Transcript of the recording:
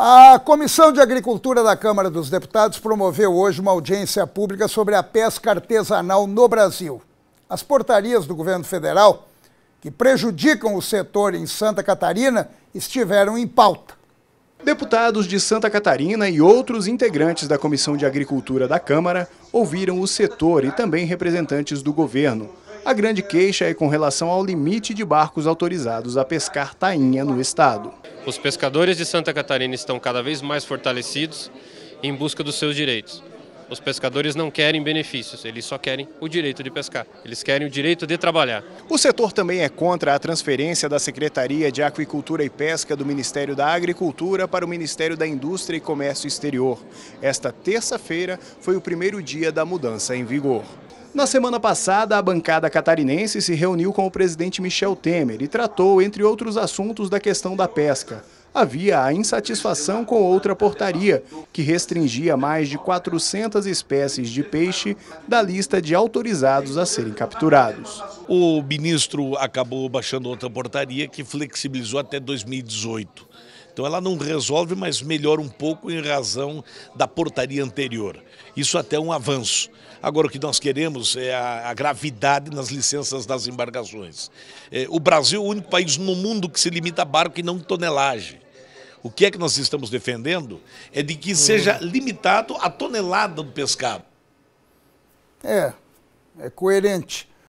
A Comissão de Agricultura da Câmara dos Deputados promoveu hoje uma audiência pública sobre a pesca artesanal no Brasil. As portarias do governo federal, que prejudicam o setor em Santa Catarina, estiveram em pauta. Deputados de Santa Catarina e outros integrantes da Comissão de Agricultura da Câmara ouviram o setor e também representantes do governo. A grande queixa é com relação ao limite de barcos autorizados a pescar tainha no estado. Os pescadores de Santa Catarina estão cada vez mais fortalecidos em busca dos seus direitos. Os pescadores não querem benefícios, eles só querem o direito de pescar, eles querem o direito de trabalhar. O setor também é contra a transferência da Secretaria de Aquicultura e Pesca do Ministério da Agricultura para o Ministério da Indústria e Comércio Exterior. Esta terça-feira foi o primeiro dia da mudança em vigor. Na semana passada, a bancada catarinense se reuniu com o presidente Michel Temer e tratou, entre outros assuntos, da questão da pesca. Havia a insatisfação com outra portaria, que restringia mais de 400 espécies de peixe da lista de autorizados a serem capturados. O ministro acabou baixando outra portaria que flexibilizou até 2018. Então ela não resolve, mas melhora um pouco em razão da portaria anterior. Isso até é um avanço. Agora, o que nós queremos é a, a gravidade nas licenças das embarcações. É, o Brasil é o único país no mundo que se limita a barco e não tonelagem. O que é que nós estamos defendendo é de que seja uhum. limitado a tonelada do pescado. É, é coerente.